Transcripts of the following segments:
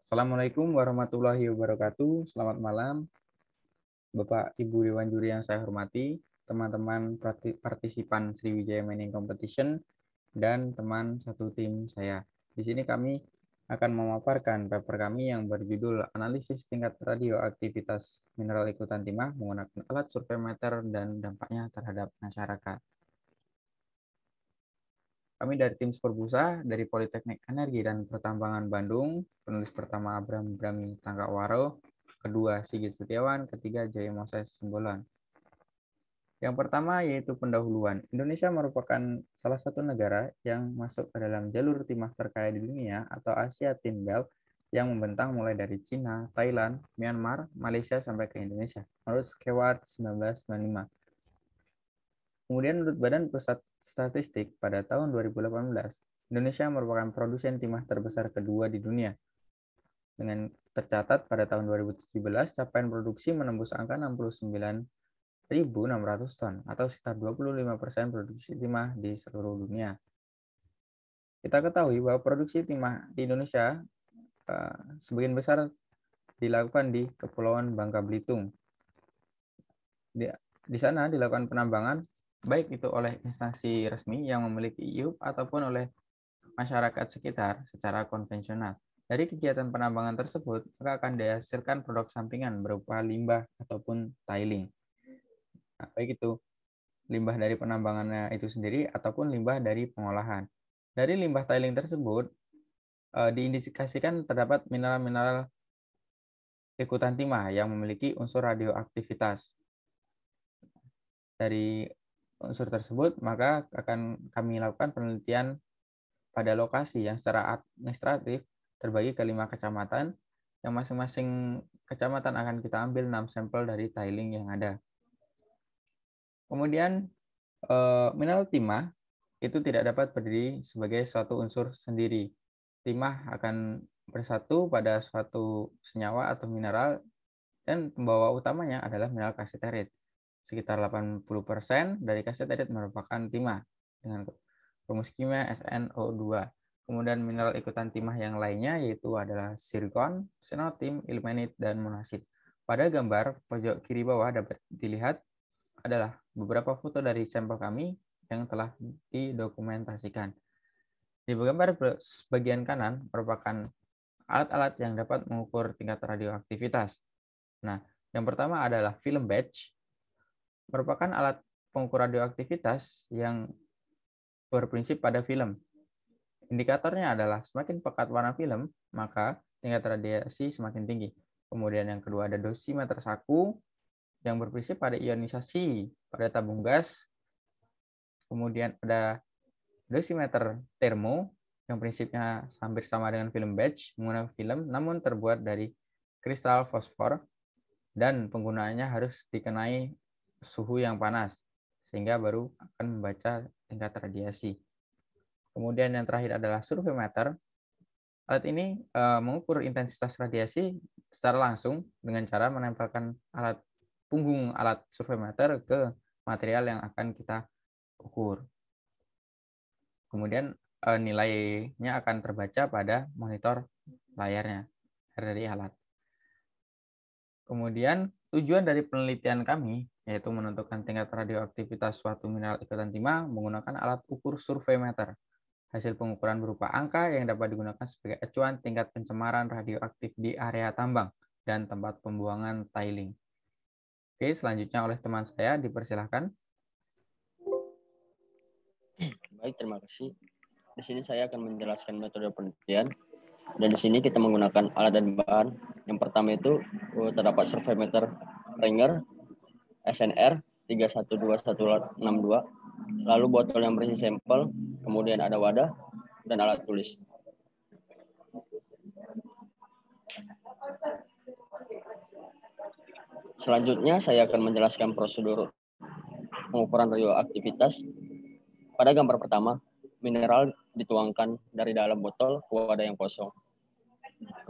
Assalamualaikum warahmatullahi wabarakatuh. Selamat malam, Bapak Ibu Dewan Juri yang saya hormati, teman-teman partisipan Sriwijaya Mining Competition, dan teman satu tim saya. Di sini kami akan memaparkan paper kami yang berjudul Analisis Tingkat Radioaktivitas Mineral Ikutan Timah Menggunakan Alat Survei Meter dan Dampaknya Terhadap Masyarakat. Kami dari tim Superbusa dari Politeknik Energi dan Pertambangan Bandung, penulis pertama Abram Brami Waro kedua Sigit Setiawan, ketiga Jaya Moses Simbolan Yang pertama yaitu pendahuluan. Indonesia merupakan salah satu negara yang masuk ke dalam jalur timah terkaya di dunia atau Asia Tin yang membentang mulai dari Cina, Thailand, Myanmar, Malaysia sampai ke Indonesia menurut Skewart 1995. Kemudian menurut Badan Pusat Statistik pada tahun 2018, Indonesia merupakan produsen timah terbesar kedua di dunia. Dengan tercatat pada tahun 2017, capaian produksi menembus angka 69.600 ton atau sekitar 25% produksi timah di seluruh dunia. Kita ketahui bahwa produksi timah di Indonesia eh, sebagian besar dilakukan di Kepulauan Bangka Belitung. di sana dilakukan penambangan baik itu oleh instansi resmi yang memiliki IUP ataupun oleh masyarakat sekitar secara konvensional. Dari kegiatan penambangan tersebut, maka akan dihasilkan produk sampingan berupa limbah ataupun tiling. Nah, baik itu limbah dari penambangannya itu sendiri ataupun limbah dari pengolahan. Dari limbah tiling tersebut, eh, diindikasikan terdapat mineral-mineral ikutan timah yang memiliki unsur radioaktivitas. Dari unsur tersebut, maka akan kami lakukan penelitian pada lokasi yang secara administratif terbagi ke lima kecamatan, yang masing-masing kecamatan akan kita ambil enam sampel dari tiling yang ada. Kemudian, eh, mineral timah itu tidak dapat berdiri sebagai suatu unsur sendiri. Timah akan bersatu pada suatu senyawa atau mineral, dan pembawa utamanya adalah mineral kasiterit sekitar 80% dari kaset edit merupakan timah dengan rumus kimia SnO2. Kemudian mineral ikutan timah yang lainnya yaitu adalah sirkon, senotim, ilmenit, dan monasit. Pada gambar pojok kiri bawah dapat dilihat adalah beberapa foto dari sampel kami yang telah didokumentasikan. Di gambar sebagian kanan merupakan alat-alat yang dapat mengukur tingkat radioaktivitas. Nah, yang pertama adalah film batch merupakan alat pengukur radioaktivitas yang berprinsip pada film. Indikatornya adalah semakin pekat warna film, maka tingkat radiasi semakin tinggi. Kemudian yang kedua ada dosimeter saku yang berprinsip pada ionisasi pada tabung gas. Kemudian ada dosimeter termo yang prinsipnya hampir sama dengan film batch, menggunakan film namun terbuat dari kristal fosfor dan penggunaannya harus dikenai suhu yang panas, sehingga baru akan membaca tingkat radiasi. Kemudian yang terakhir adalah meter Alat ini eh, mengukur intensitas radiasi secara langsung dengan cara menempelkan alat punggung alat meter ke material yang akan kita ukur. Kemudian eh, nilainya akan terbaca pada monitor layarnya dari alat. Kemudian Tujuan dari penelitian kami yaitu menentukan tingkat radioaktivitas suatu mineral ikutan timah menggunakan alat ukur survei meter. Hasil pengukuran berupa angka yang dapat digunakan sebagai acuan tingkat pencemaran radioaktif di area tambang dan tempat pembuangan tiling. Oke, selanjutnya oleh teman saya dipersilahkan. Baik, terima kasih. Di sini saya akan menjelaskan metode penelitian dan di sini kita menggunakan alat dan bahan. Yang pertama itu oh, terdapat survei meter Ringer SNR 312162, lalu botol yang berisi sampel, kemudian ada wadah dan alat tulis. Selanjutnya saya akan menjelaskan prosedur pengukuran radioaktivitas. Pada gambar pertama, mineral dituangkan dari dalam botol ke wadah yang kosong.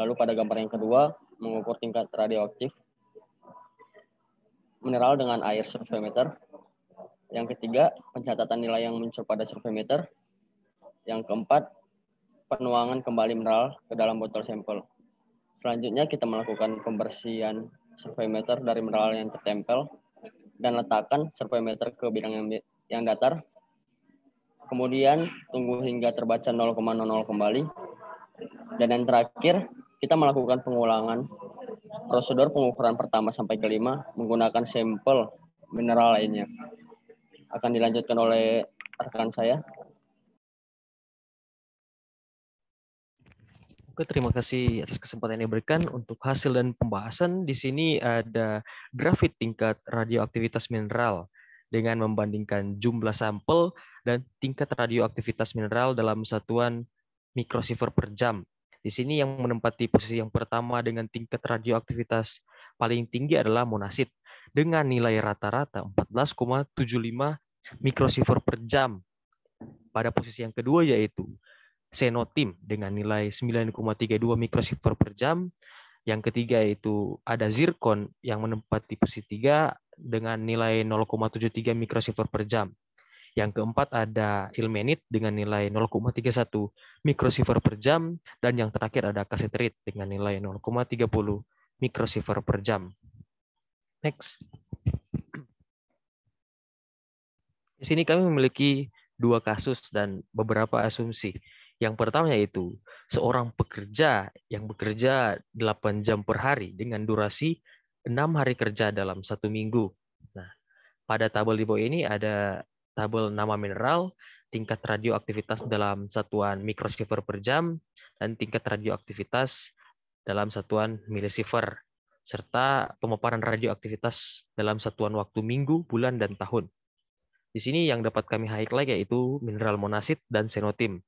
Lalu pada gambar yang kedua, mengukur tingkat radioaktif mineral dengan air survei meter. Yang ketiga, pencatatan nilai yang muncul pada survei meter. Yang keempat, penuangan kembali mineral ke dalam botol sampel. Selanjutnya kita melakukan pembersihan survei meter dari mineral yang tertempel dan letakkan survei meter ke bidang yang, yang datar. Kemudian tunggu hingga terbaca 0,00 kembali. Dan yang terakhir, kita melakukan pengulangan Prosedur pengukuran pertama sampai kelima menggunakan sampel mineral lainnya. Akan dilanjutkan oleh rekan saya. Oke, terima kasih atas kesempatan yang diberikan. Untuk hasil dan pembahasan, di sini ada grafik tingkat radioaktivitas mineral dengan membandingkan jumlah sampel dan tingkat radioaktivitas mineral dalam satuan mikrosiver per jam di sini yang menempati posisi yang pertama dengan tingkat radioaktivitas paling tinggi adalah monasit dengan nilai rata-rata 14,75 mikrosiver per jam. Pada posisi yang kedua yaitu senotim dengan nilai 9,32 mikrosiver per jam. Yang ketiga yaitu ada zirkon yang menempati posisi tiga dengan nilai 0,73 mikrosiver per jam. Yang keempat ada ilmenit dengan nilai 0,31 mikrosiver per jam. Dan yang terakhir ada kaseterit dengan nilai 0,30 mikrosiver per jam. Next. Di sini kami memiliki dua kasus dan beberapa asumsi. Yang pertama yaitu seorang pekerja yang bekerja 8 jam per hari dengan durasi 6 hari kerja dalam satu minggu. Nah, pada tabel di bawah ini ada tabel nama mineral, tingkat radioaktivitas dalam satuan mikrosiever per jam, dan tingkat radioaktivitas dalam satuan milisievert, serta pemaparan radioaktivitas dalam satuan waktu minggu, bulan, dan tahun. Di sini yang dapat kami highlight yaitu mineral monasit dan senotim.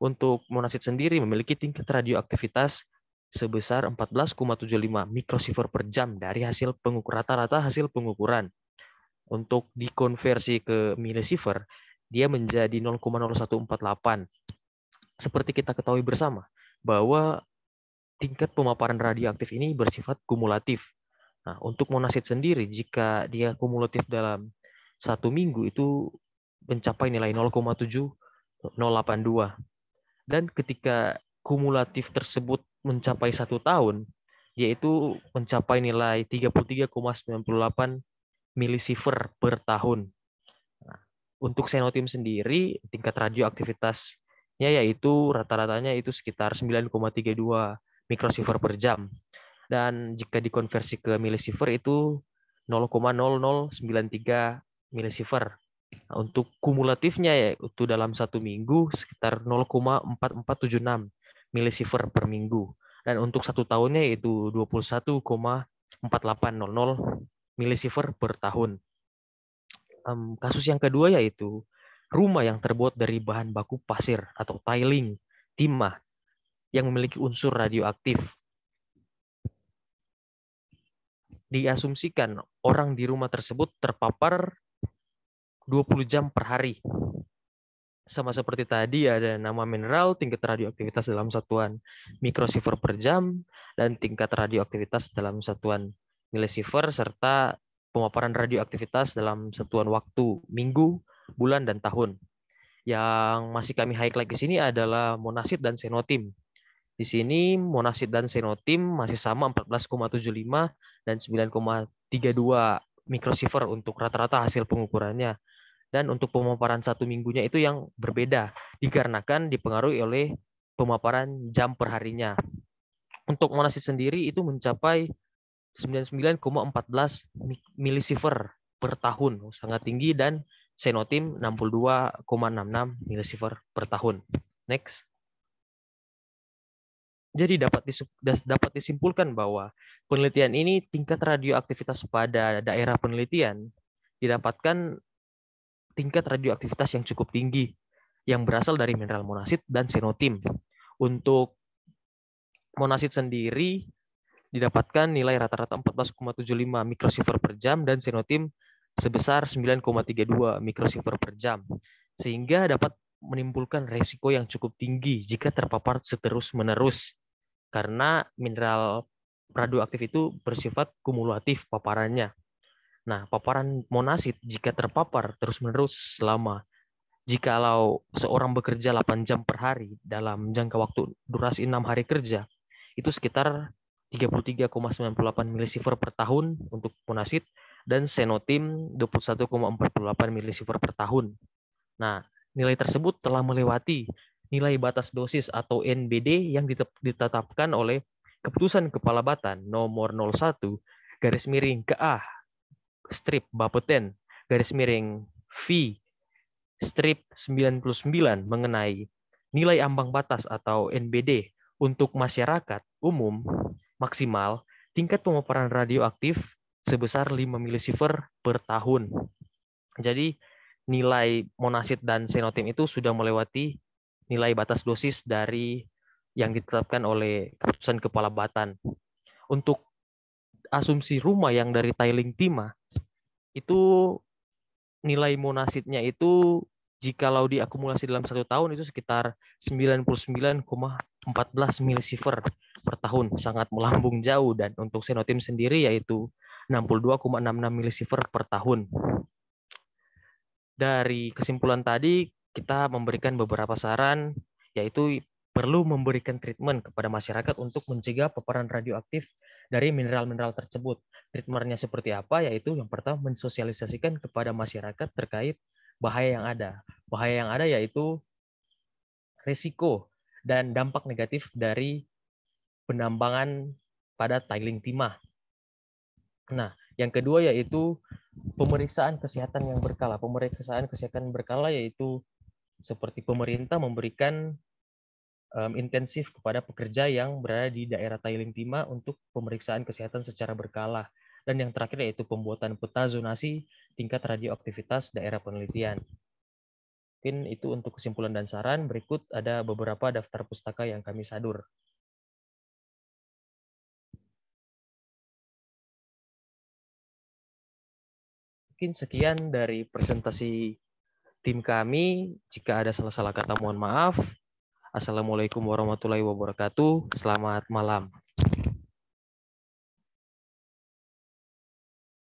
Untuk monasit sendiri memiliki tingkat radioaktivitas sebesar 14,75 mikrosiever per jam dari hasil pengukur rata-rata hasil pengukuran untuk dikonversi ke milisievert, dia menjadi 0,0148. Seperti kita ketahui bersama, bahwa tingkat pemaparan radioaktif ini bersifat kumulatif. Nah, untuk monasit sendiri, jika dia kumulatif dalam satu minggu itu mencapai nilai 0,7082. Dan ketika kumulatif tersebut mencapai satu tahun, yaitu mencapai nilai 33,98 milisievert per tahun. Nah, untuk senotim sendiri tingkat radioaktivitasnya yaitu rata-ratanya itu sekitar 9,32 mikrosievert per jam. Dan jika dikonversi ke milisievert itu 0,0093 mili Nah, untuk kumulatifnya ya itu dalam satu minggu sekitar 0,4476 milisievert per minggu. Dan untuk satu tahunnya yaitu 21,4800 milisievert per tahun. Um, kasus yang kedua yaitu rumah yang terbuat dari bahan baku pasir atau tiling, timah, yang memiliki unsur radioaktif. Diasumsikan orang di rumah tersebut terpapar 20 jam per hari. Sama seperti tadi ada nama mineral, tingkat radioaktivitas dalam satuan mikrosiver per jam, dan tingkat radioaktivitas dalam satuan nilai serta pemaparan radioaktivitas dalam satuan waktu minggu, bulan, dan tahun. Yang masih kami highlight di sini adalah monasit dan senotim. Di sini monasit dan senotim masih sama 14,75 dan 9,32 mikrosiver untuk rata-rata hasil pengukurannya. Dan untuk pemaparan satu minggunya itu yang berbeda, dikarenakan dipengaruhi oleh pemaparan jam perharinya. Untuk monasit sendiri itu mencapai 99,14 milisievert per tahun, oh, sangat tinggi dan Senotim 62,66 milisievert per tahun. Next. Jadi dapat dapat disimpulkan bahwa penelitian ini tingkat radioaktivitas pada daerah penelitian didapatkan tingkat radioaktivitas yang cukup tinggi yang berasal dari mineral monasit dan senotim. Untuk monasit sendiri didapatkan nilai rata-rata 14,75 mikrosiever per jam dan senotim sebesar 9,32 mikrosiever per jam, sehingga dapat menimbulkan resiko yang cukup tinggi jika terpapar seterus-menerus karena mineral radioaktif itu bersifat kumulatif paparannya. Nah, paparan monasit jika terpapar terus-menerus selama jikalau seorang bekerja 8 jam per hari dalam jangka waktu durasi 6 hari kerja, itu sekitar 33,98 milisievert per tahun untuk Punasit dan Senotim 21,48 milisievert per tahun. Nah, nilai tersebut telah melewati nilai batas dosis atau NBD yang ditetapkan oleh Keputusan Kepala Batan nomor 01 garis miring ke strip Bapeten garis miring V strip 99 mengenai nilai ambang batas atau NBD untuk masyarakat umum maksimal tingkat pemaparan radioaktif sebesar 5 milisiever per tahun. Jadi nilai monasit dan senotim itu sudah melewati nilai batas dosis dari yang ditetapkan oleh keputusan kepala batan. Untuk asumsi rumah yang dari tiling timah itu nilai monasitnya itu jikalau diakumulasi dalam satu tahun itu sekitar 99,14 milisievert per tahun, sangat melambung jauh dan untuk Senotim sendiri yaitu 62,66 milisievert per tahun. Dari kesimpulan tadi kita memberikan beberapa saran yaitu perlu memberikan treatment kepada masyarakat untuk mencegah paparan radioaktif dari mineral-mineral tersebut. Treatmentnya seperti apa? Yaitu yang pertama mensosialisasikan kepada masyarakat terkait bahaya yang ada. Bahaya yang ada yaitu risiko dan dampak negatif dari penambangan pada tailing timah. Nah, yang kedua yaitu pemeriksaan kesehatan yang berkala. Pemeriksaan kesehatan berkala yaitu seperti pemerintah memberikan um, intensif kepada pekerja yang berada di daerah tailing timah untuk pemeriksaan kesehatan secara berkala dan yang terakhir yaitu pembuatan peta zonasi tingkat radioaktivitas daerah penelitian. Mungkin itu untuk kesimpulan dan saran. Berikut ada beberapa daftar pustaka yang kami sadur. Mungkin sekian dari presentasi tim kami. Jika ada salah-salah kata mohon maaf. Assalamualaikum warahmatullahi wabarakatuh. Selamat malam.